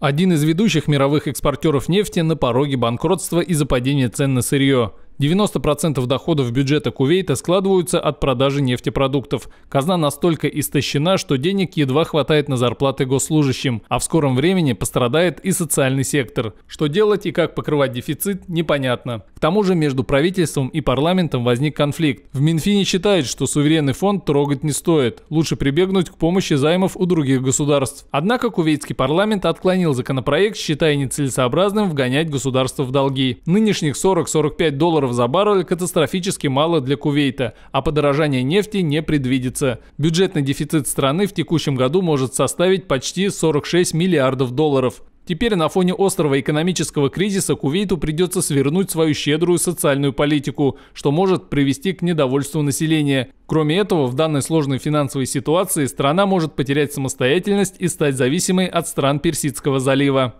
Один из ведущих мировых экспортеров нефти на пороге банкротства из-за падения цен на сырье. 90% доходов бюджета Кувейта складываются от продажи нефтепродуктов. Казна настолько истощена, что денег едва хватает на зарплаты госслужащим, а в скором времени пострадает и социальный сектор. Что делать и как покрывать дефицит, непонятно. К тому же между правительством и парламентом возник конфликт. В Минфине считают, что суверенный фонд трогать не стоит. Лучше прибегнуть к помощи займов у других государств. Однако кувейтский парламент отклонил законопроект, считая нецелесообразным вгонять государство в долги. Нынешних 40-45 долларов долларов за баррель катастрофически мало для Кувейта, а подорожание нефти не предвидится. Бюджетный дефицит страны в текущем году может составить почти 46 миллиардов долларов. Теперь на фоне острого экономического кризиса Кувейту придется свернуть свою щедрую социальную политику, что может привести к недовольству населения. Кроме этого, в данной сложной финансовой ситуации страна может потерять самостоятельность и стать зависимой от стран Персидского залива.